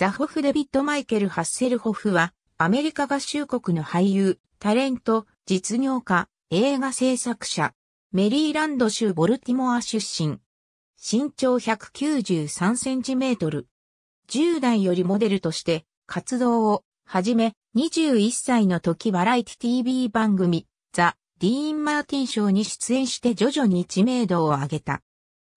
ザホフ・デビッド・マイケル・ハッセルホフは、アメリカ合衆国の俳優、タレント、実業家、映画制作者、メリーランド州ボルティモア出身。身長193センチメートル。10代よりモデルとして活動をはじめ、21歳の時バラエティ TV 番組、ザ・ディーン・マーティン賞に出演して徐々に知名度を上げた。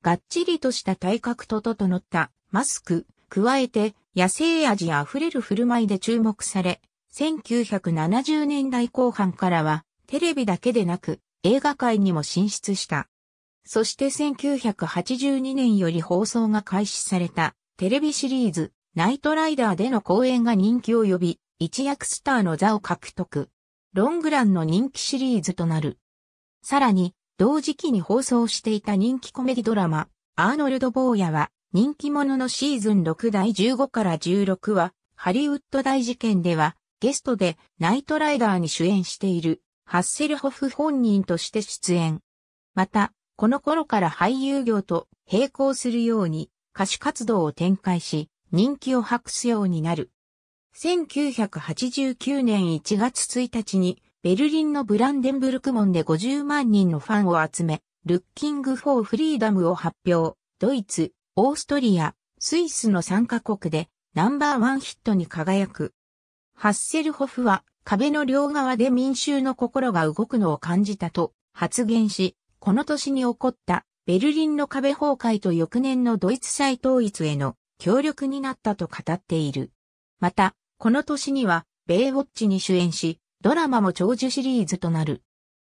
がっちりとした体格と整ったマスク、加えて野生味あふれる振る舞いで注目され、1970年代後半からは、テレビだけでなく、映画界にも進出した。そして1982年より放送が開始された、テレビシリーズ、ナイトライダーでの公演が人気を呼び、一躍スターの座を獲得。ロングランの人気シリーズとなる。さらに、同時期に放送していた人気コメディドラマ、アーノルド・ボーヤは、人気者のシーズン6第15から16は、ハリウッド大事件では、ゲストでナイトライダーに主演している、ハッセルホフ本人として出演。また、この頃から俳優業と並行するように歌手活動を展開し、人気を博すようになる。1989年1月1日に、ベルリンのブランデンブルク門で50万人のファンを集め、ルッキング・フォー・フリーダムを発表。ドイツ、オーストリア、スイスの3カ国でナンバーワンヒットに輝く。ハッセルホフは壁の両側で民衆の心が動くのを感じたと発言し、この年に起こったベルリンの壁崩壊と翌年のドイツ再統一への協力になったと語っている。また、この年にはベイウォッチに主演し、ドラマも長寿シリーズとなる。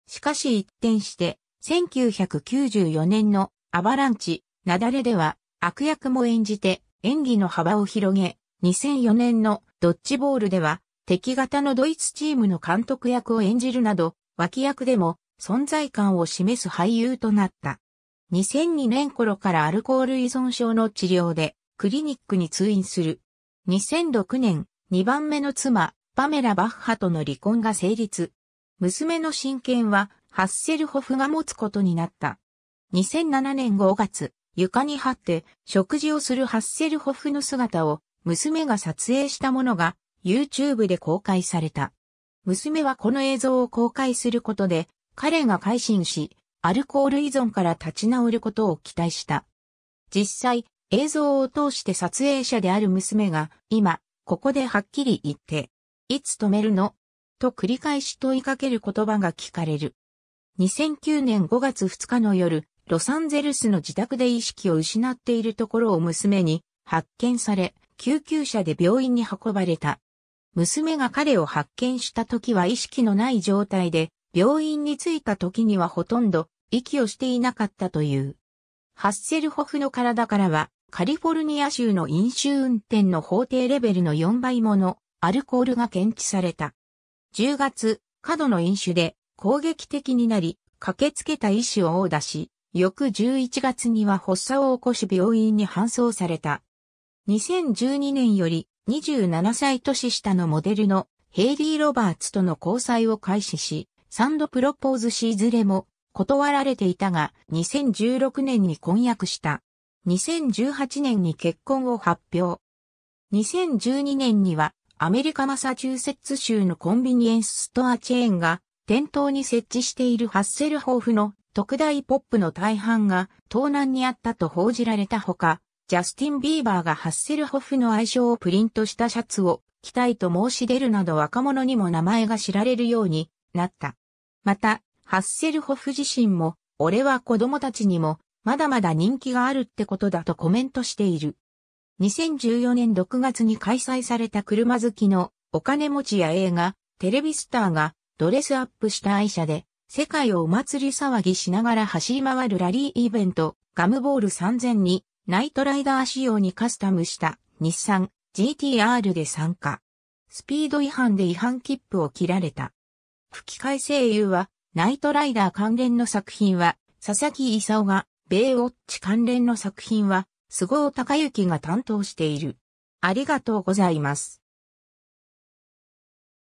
しかし一転して、1994年のアバランチ、なだれでは、悪役も演じて演技の幅を広げ、2004年のドッジボールでは敵型のドイツチームの監督役を演じるなど、脇役でも存在感を示す俳優となった。2002年頃からアルコール依存症の治療でクリニックに通院する。2006年、2番目の妻、パメラ・バッハとの離婚が成立。娘の親権はハッセルホフが持つことになった。2007年5月、床に張って食事をするハッセルホフの姿を娘が撮影したものが YouTube で公開された。娘はこの映像を公開することで彼が改心し、アルコール依存から立ち直ることを期待した。実際、映像を通して撮影者である娘が今、ここではっきり言って、いつ止めるのと繰り返し問いかける言葉が聞かれる。2009年5月2日の夜、ロサンゼルスの自宅で意識を失っているところを娘に発見され、救急車で病院に運ばれた。娘が彼を発見した時は意識のない状態で、病院に着いた時にはほとんど息をしていなかったという。ハッセルホフの体からは、カリフォルニア州の飲酒運転の法定レベルの4倍ものアルコールが検知された。10月、過度の飲酒で攻撃的になり、駆けつけた医師を殴打し、翌11月には発作を起こし病院に搬送された。2012年より27歳年下のモデルのヘイリー・ロバーツとの交際を開始し、サンドプロポーズしいずれも断られていたが2016年に婚約した。2018年に結婚を発表。2012年にはアメリカマサチューセッツ州のコンビニエンスストアチェーンが店頭に設置しているハッセルホーフの特大ポップの大半が盗難にあったと報じられたほか、ジャスティン・ビーバーがハッセルホフの愛称をプリントしたシャツを着たいと申し出るなど若者にも名前が知られるようになった。また、ハッセルホフ自身も、俺は子供たちにも、まだまだ人気があるってことだとコメントしている。2014年6月に開催された車好きのお金持ちや映画、テレビスターがドレスアップした愛車で世界をお祭り騒ぎしながら走り回るラリーイベント、ガムボール3000に、ナイトライダー仕様にカスタムした日産 GTR で参加。スピード違反で違反切符を切られた。吹き替え声優は、ナイトライダー関連の作品は、佐々木勲が、米ウォッチ関連の作品は、菅生隆之が担当している。ありがとうございます。